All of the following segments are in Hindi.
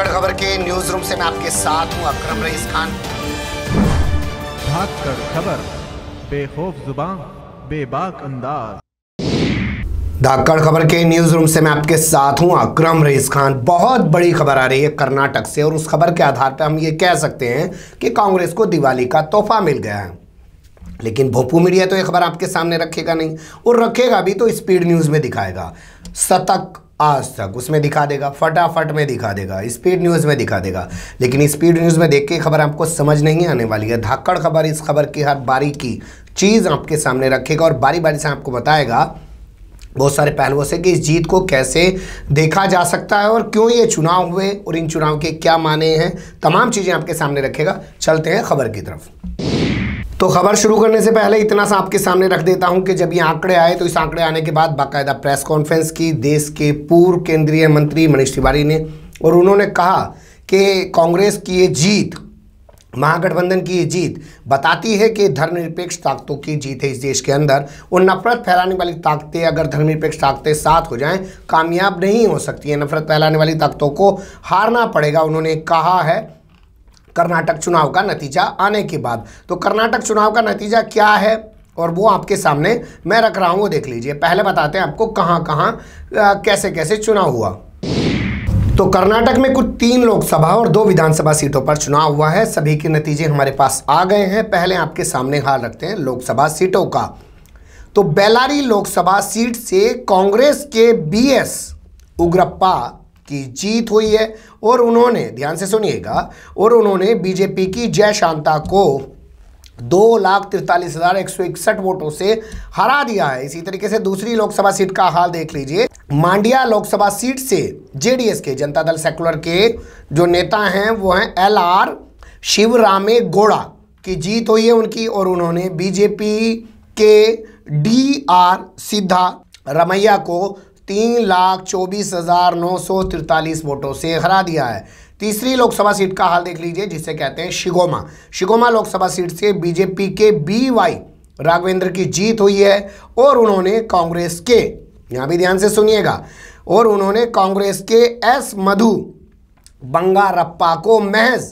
अनकड़ खबर के न्यूज रूम से मैं आपके साथ हूं अक्रम रईस खान भाग खबर बेखौफ जुबान बेबाक अंदाज धाकड़ खबर के न्यूज़ रूम से मैं आपके साथ हूं अक्रम रईस खान बहुत बड़ी खबर आ रही है कर्नाटक से और उस खबर के आधार पर हम ये कह सकते हैं कि कांग्रेस को दिवाली का तोहफा मिल गया है लेकिन भोपू मीडिया तो ये खबर आपके सामने रखेगा नहीं और रखेगा भी तो स्पीड न्यूज़ में दिखाएगा शतक आज तक उसमें दिखा देगा फटाफट में दिखा देगा स्पीड न्यूज़ में दिखा देगा लेकिन स्पीड न्यूज़ में देख के खबर आपको समझ नहीं आने वाली है धाकड़ खबर इस खबर की हर बारी की चीज़ आपके सामने रखेगा और बारी बारी से आपको बताएगा बहुत सारे पहलुओं से कि इस जीत को कैसे देखा जा सकता है और क्यों ये चुनाव हुए और इन चुनाव के क्या माने हैं तमाम चीज़ें आपके सामने रखेगा चलते हैं खबर की तरफ तो खबर शुरू करने से पहले इतना सा आपके सामने रख देता हूं कि जब ये आंकड़े आए तो इस आंकड़े आने के बाद बाकायदा प्रेस कॉन्फ्रेंस की देश के पूर्व केंद्रीय मंत्री मनीष तिवारी ने और उन्होंने कहा कि कांग्रेस की ये जीत महागठबंधन की ये जीत बताती है कि धर्मनिरपेक्ष ताकतों की जीत है इस देश के अंदर और नफरत फैलाने वाली ताकतें अगर धर्मनिरपेक्ष ताकतें साथ हो जाएं कामयाब नहीं हो सकती है नफरत फैलाने वाली ताकतों को हारना पड़ेगा उन्होंने कहा है कर्नाटक चुनाव का नतीजा आने के बाद तो कर्नाटक चुनाव का नतीजा क्या है और वो आपके सामने मैं रख रहा हूँ वो देख लीजिए पहले बताते हैं आपको कहाँ कहाँ कैसे कैसे चुनाव हुआ तो कर्नाटक में कुछ तीन लोकसभा और दो विधानसभा सीटों पर चुनाव हुआ है सभी के नतीजे हमारे पास आ गए हैं पहले आपके सामने हाल रखते हैं लोकसभा सीटों का तो बेलारी लोकसभा सीट से कांग्रेस के बीएस उग्रप्पा की जीत हुई है और उन्होंने ध्यान से सुनिएगा और उन्होंने बीजेपी की जय शांता को दो लाख तिरतालीस हजार एक सौ इकसठ वोटों से हरा दिया है इसी तरीके से दूसरी लोकसभा सीट का हाल देख लीजिए मांडिया लोकसभा सीट से जेडीएस के जनता दल सेकुलर के जो नेता हैं वो हैं एल आर शिवरामे गोड़ा की जीत हुई है उनकी और उन्होंने बीजेपी के डी आर सिद्धा रमैया को तीन लाख चौबीस हज़ार नौ सौ तिरतालीस वोटों से हरा दिया है तीसरी लोकसभा सीट का हाल देख लीजिए जिसे कहते हैं शिगोमा शिगोमा लोकसभा सीट से बीजेपी के बी वाई राघवेंद्र की जीत हुई है और उन्होंने कांग्रेस के यहाँ भी ध्यान से सुनिएगा और उन्होंने कांग्रेस के एस मधु बंगारप्पा को महज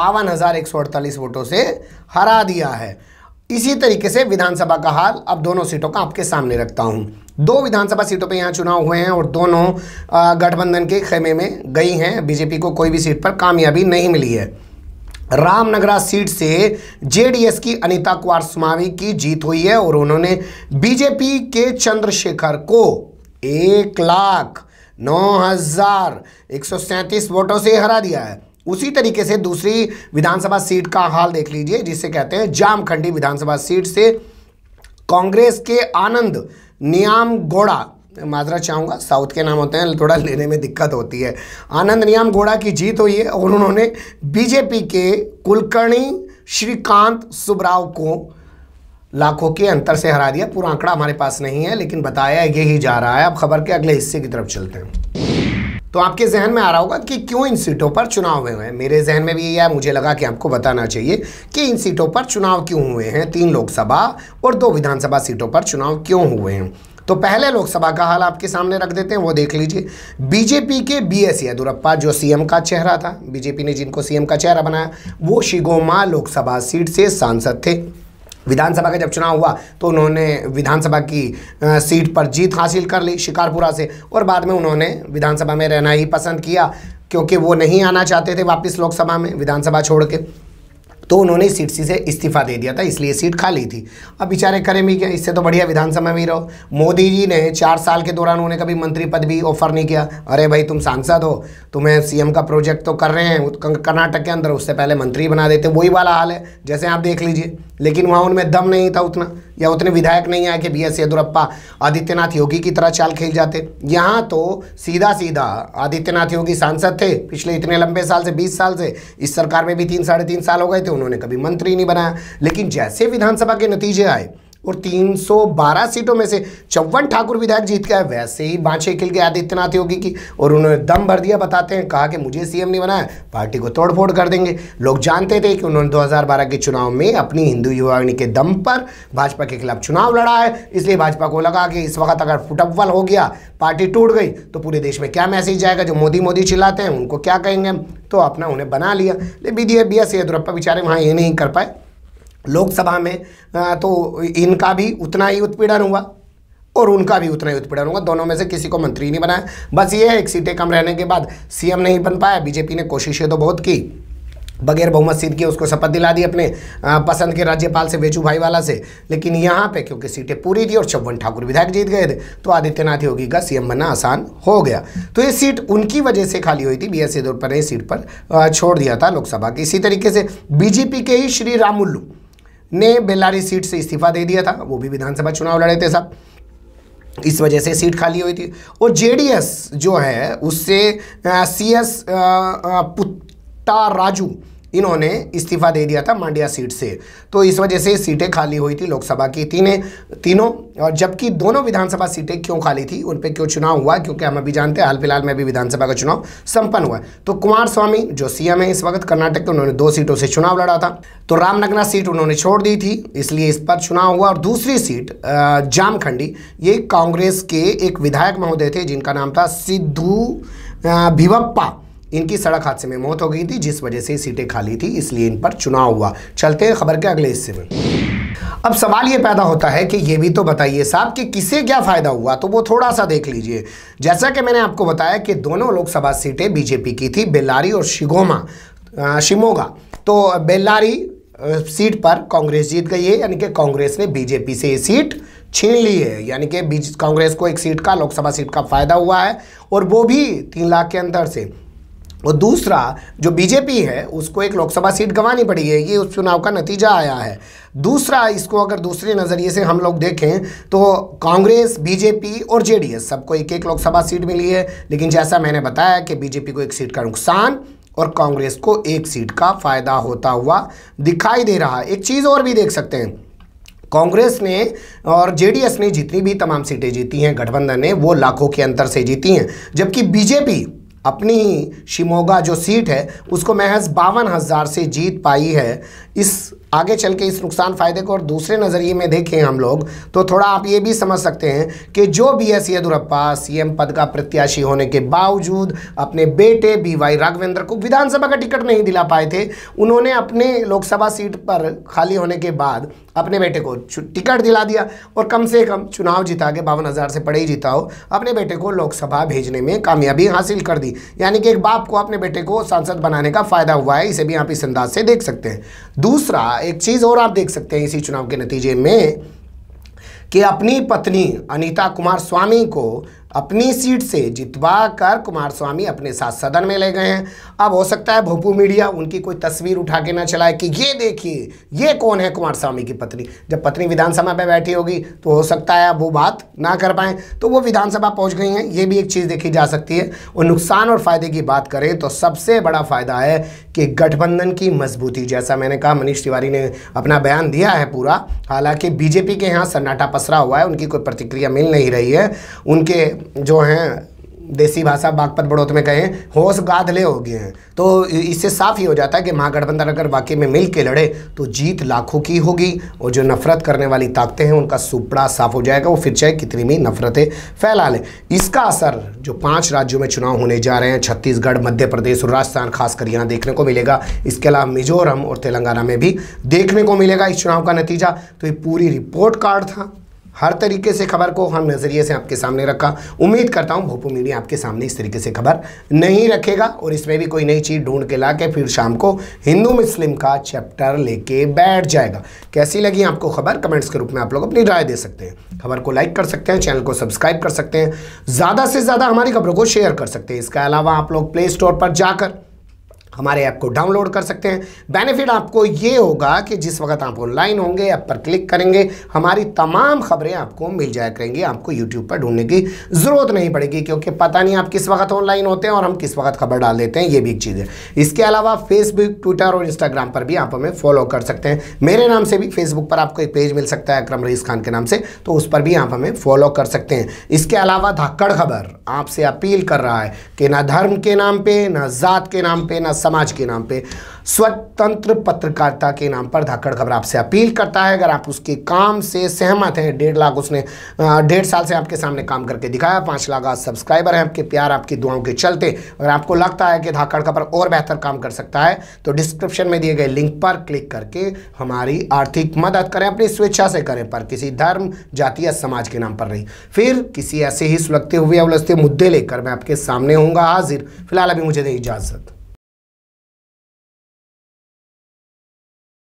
बावन हज़ार एक सौ अड़तालीस वोटों से हरा दिया है इसी तरीके से विधानसभा का हाल अब दोनों सीटों का आपके सामने रखता हूं दो विधानसभा सीटों पर यहाँ चुनाव हुए हैं और दोनों गठबंधन के खेमे में गई हैं बीजेपी को कोई भी सीट पर कामयाबी नहीं मिली है रामनगरा सीट से जेडीएस की अनिता कुमार सुमावी की जीत हुई है और उन्होंने बीजेपी के चंद्रशेखर को एक लाख नौ हजार एक सौ सैंतीस वोटों से हरा दिया है उसी तरीके से दूसरी विधानसभा सीट का हाल देख लीजिए जिसे कहते हैं जामखंडी विधानसभा सीट से कांग्रेस के आनंद नियाम गोड़ा माजरा चाहूँगा साउथ के नाम होते हैं थोड़ा लेने में दिक्कत होती है आनंद नियाम गोड़ा की जीत हुई है और उन्होंने बीजेपी के कुलकर्णी श्रीकांत सुबराव को लाखों के अंतर से हरा दिया पूरा आंकड़ा हमारे पास नहीं है लेकिन बताया यही जा रहा है अब खबर के अगले हिस्से की तरफ चलते हैं तो आपके जहन में आ रहा होगा कि क्यों इन सीटों पर चुनाव हुए हैं मेरे जहन में भी है मुझे लगा कि आपको बताना चाहिए कि इन सीटों पर चुनाव क्यों हुए हैं तीन लोकसभा और दो विधानसभा सीटों पर चुनाव क्यों हुए हैं तो पहले लोकसभा का हाल आपके सामने रख देते हैं वो देख लीजिए बीजेपी के बी एस येदुरप्पा जो सीएम का चेहरा था बीजेपी ने जिनको सीएम का चेहरा बनाया वो शिगोमा लोकसभा सीट से सांसद थे विधानसभा का जब चुनाव हुआ तो उन्होंने विधानसभा की सीट पर जीत हासिल कर ली शिकारपुरा से और बाद में उन्होंने विधानसभा में रहना ही पसंद किया क्योंकि वो नहीं आना चाहते थे वापस लोकसभा में विधानसभा छोड़ के तो उन्होंने सीट से इस्तीफा दे दिया था इसलिए सीट खाली थी अब बेचारे करें भी क्या इससे तो बढ़िया विधानसभा में ही रहो मोदी जी ने चार साल के दौरान उन्हें कभी मंत्री पद भी ऑफर नहीं किया अरे भाई तुम सांसद हो तुम्हें सीएम का प्रोजेक्ट तो कर रहे हैं कर्नाटक के अंदर उससे पहले मंत्री बना देते वही वाला हाल है जैसे आप देख लीजिए लेकिन वहाँ उनमें दम नहीं था उतना या उतने विधायक नहीं आए कि बी एस येदुरप्पा आदित्यनाथ योगी की तरह चाल खेल जाते यहाँ तो सीधा सीधा आदित्यनाथ योगी सांसद थे पिछले इतने लंबे साल से बीस साल से इस सरकार में भी तीन साढ़े तीन साल हो गए थे उन्होंने कभी मंत्री नहीं बनाया लेकिन जैसे विधानसभा के नतीजे आए और 312 सीटों में से चौवन ठाकुर विधायक जीत गए वैसे ही बांछे खिल गए आदित्यनाथ योगी की और उन्होंने दम भर दिया बताते हैं कहा कि मुझे सीएम नहीं बनाया पार्टी को तोड़फोड़ कर देंगे लोग जानते थे कि उन्होंने 2012 के चुनाव में अपनी हिंदू युवाणी के दम पर भाजपा के खिलाफ चुनाव लड़ा है इसलिए भाजपा को लगा कि इस वक्त अगर फुटअव्वल हो गया पार्टी टूट गई तो पूरे देश में क्या मैसेज जाएगा जो मोदी मोदी चिल्लाते हैं उनको क्या कहेंगे तो अपना उन्हें बना लिया लेकिन बी एस येदुरप्पा बेचारे वहाँ ये नहीं कर पाए लोकसभा में तो इनका भी उतना ही उत्पीड़न हुआ और उनका भी उतना ही उत्पीड़न हुआ दोनों में से किसी को मंत्री नहीं बनाया बस ये है एक सीटें कम रहने के बाद सीएम नहीं बन पाया बीजेपी ने कोशिशें तो बहुत की बगैर बहुमत सीध की उसको शपथ दिला दी अपने पसंद के राज्यपाल से वेचू भाई वाला से लेकिन यहाँ पे क्योंकि सीटें पूरी थी और चौवन ठाकुर विधायक जीत गए थे तो आदित्यनाथ योगी का सीएम बनना आसान हो गया तो ये सीट उनकी वजह से खाली हुई थी बी एस येदुरप्पा ने सीट पर छोड़ दिया था लोकसभा की इसी तरीके से बीजेपी के ही श्री रामुल्लू ने बेल्लारी सीट से इस्तीफा दे दिया था वो भी विधानसभा चुनाव लड़े थे साहब इस वजह से सीट खाली हुई थी और जेडीएस जो है उससे सीएस पुत्ता राजू इन्होंने इस्तीफा दे दिया था मांडिया सीट से तो इस वजह से सीटें खाली हुई थी लोकसभा की तीन तीनों और जबकि दोनों विधानसभा सीटें क्यों खाली थी उन पर क्यों चुनाव हुआ क्योंकि हम अभी जानते हैं हाल फिलहाल में अभी विधानसभा का चुनाव संपन्न हुआ तो कुमार स्वामी जो सीएम है इस वक्त कर्नाटक के उन्होंने दो सीटों से चुनाव लड़ा था तो रामनगना सीट उन्होंने छोड़ दी थी इसलिए इस पर चुनाव हुआ और दूसरी सीट जामखंडी ये कांग्रेस के एक विधायक महोदय थे जिनका नाम था सिद्धू भिवप्पा इनकी सड़क हादसे में मौत हो गई थी जिस वजह से सीटें खाली थी इसलिए इन पर चुनाव हुआ चलते हैं खबर के अगले हिस्से में अब सवाल ये पैदा होता है कि ये भी तो बताइए साहब कि किसे क्या फ़ायदा हुआ तो वो थोड़ा सा देख लीजिए जैसा कि मैंने आपको बताया कि दोनों लोकसभा सीटें बीजेपी की थी बेल्लारी और शिगोमा शिमोगा तो बेल्लारी सीट पर कांग्रेस जीत गई है यानी कि कांग्रेस ने बीजेपी से ये सीट छीन ली है यानी कि कांग्रेस को एक सीट का लोकसभा सीट का फायदा हुआ है और वो भी तीन लाख के अंदर से और दूसरा जो बीजेपी है उसको एक लोकसभा सीट गंवानी पड़ी है ये उस चुनाव का नतीजा आया है दूसरा इसको अगर दूसरे नज़रिए से हम लोग देखें तो कांग्रेस बीजेपी और जेडीएस सबको एक एक लोकसभा सीट मिली है लेकिन जैसा मैंने बताया कि बीजेपी को एक सीट का नुकसान और कांग्रेस को एक सीट का फ़ायदा होता हुआ दिखाई दे रहा है एक चीज़ और भी देख सकते हैं कांग्रेस ने और जेडीएस ने जितनी भी तमाम सीटें जीती हैं गठबंधन ने वो लाखों के अंतर से जीती हैं जबकि बीजेपी अपनी ही शिमोगा जो सीट है उसको महज बावन हज़ार से जीत पाई है इस आगे चल के इस नुकसान फ़ायदे को और दूसरे नज़रिए में देखें हम लोग तो थोड़ा आप ये भी समझ सकते हैं कि जो बी एस येदुरप्पा सीएम पद का प्रत्याशी होने के बावजूद अपने बेटे बी वाई राघवेंद्र को विधानसभा का टिकट नहीं दिला पाए थे उन्होंने अपने लोकसभा सीट पर खाली होने के बाद अपने बेटे को टिकट दिला दिया और कम से कम चुनाव जिता के बावन हज़ार से पड़े ही जीता हो अपने बेटे को लोकसभा भेजने में कामयाबी हासिल कर दी यानी कि एक बाप को अपने बेटे को सांसद बनाने का फ़ायदा हुआ है इसे भी आप इस अंदाज से देख सकते हैं दूसरा एक चीज़ और आप देख सकते हैं इसी चुनाव के नतीजे में कि अपनी पत्नी अनीता कुमार स्वामी को अपनी सीट से जितवा कर कुमार स्वामी अपने साथ सदन में ले गए हैं अब हो सकता है भोपू मीडिया उनकी कोई तस्वीर उठा के ना चलाए कि ये देखिए ये कौन है कुमार स्वामी की पत्नी जब पत्नी विधानसभा में बैठी होगी तो हो सकता है अब वो बात ना कर पाए तो वो विधानसभा पहुँच गई हैं ये भी एक चीज़ देखी जा सकती है और नुकसान और फ़ायदे की बात करें तो सबसे बड़ा फ़ायदा है कि गठबंधन की मजबूती जैसा मैंने कहा मनीष तिवारी ने अपना बयान दिया है पूरा हालांकि बीजेपी के यहाँ सन्नाटा पसरा हुआ है उनकी कोई प्रतिक्रिया मिल नहीं रही है उनके जो हैं देसी भाषा बागपत बड़ौत में कहें होश गाधले हो गए हैं तो इससे साफ ही हो जाता है कि महागठबंधन अगर वाकई में मिल के लड़े तो जीत लाखों की होगी और जो नफरत करने वाली ताकतें हैं उनका सुपड़ा साफ हो जाएगा वो फिर चाहे कितनी भी नफरतें फैला लें इसका असर जो पाँच राज्यों में चुनाव होने जा रहे हैं छत्तीसगढ़ मध्य प्रदेश और राजस्थान खासकर यहाँ देखने को मिलेगा इसके अलावा मिजोरम और तेलंगाना में भी देखने को मिलेगा इस चुनाव का नतीजा तो ये पूरी रिपोर्ट कार्ड था हर तरीके से खबर को हम नज़रिए से आपके सामने रखा उम्मीद करता हूँ भोपू मीडिया आपके सामने इस तरीके से खबर नहीं रखेगा और इसमें भी कोई नई चीज़ ढूंढ के ला के फिर शाम को हिंदू मुस्लिम का चैप्टर लेके बैठ जाएगा कैसी लगी आपको खबर कमेंट्स के रूप में आप लोग अपनी राय दे सकते हैं खबर को लाइक कर सकते हैं चैनल को सब्सक्राइब कर सकते हैं ज़्यादा से ज़्यादा हमारी खबरों को शेयर कर सकते हैं इसके अलावा आप लोग प्ले स्टोर पर जाकर हमारे ऐप को डाउनलोड कर सकते हैं बेनिफिट आपको ये होगा कि जिस वक्त आप ऑनलाइन होंगे ऐप पर क्लिक करेंगे हमारी तमाम खबरें आपको मिल जाया करेंगी आपको यूट्यूब पर ढूंढने की ज़रूरत नहीं पड़ेगी क्योंकि पता नहीं आप किस वक्त ऑनलाइन होते हैं और हम किस वक्त खबर डाल देते हैं ये भी एक चीज़ है इसके अलावा फेसबुक ट्विटर और इंस्टाग्राम पर भी आप हमें फॉलो कर सकते हैं मेरे नाम से भी फेसबुक पर आपको एक पेज मिल सकता है अक्रम रईस खान के नाम से तो उस पर भी आप हमें फॉलो कर सकते हैं इसके अलावा धाकड़ खबर आपसे अपील कर रहा है कि ना धर्म के नाम पर ना ज़ात के नाम पर ना सब समाज के नाम पे स्वतंत्र पत्रकारिता के नाम पर धाकड़ खबर आपसे अपील करता है अगर आप उसके काम से सहमत हैं डेढ़ लाख उसने डेढ़ साल से आपके सामने काम करके दिखाया पाँच लाख आज सब्सक्राइबर हैं आपके प्यार आपकी दुआओं के चलते अगर आपको लगता है कि धाकड़ खबर और बेहतर काम कर सकता है तो डिस्क्रिप्शन में दिए गए लिंक पर क्लिक करके हमारी आर्थिक मदद करें अपनी स्वेच्छा से करें पर किसी धर्म जाति या समाज के नाम पर नहीं फिर किसी ऐसे ही सुलगते हुए या उलझते मुद्दे लेकर मैं आपके सामने हूँगा हाजिर फिलहाल अभी मुझे दें इजाज़त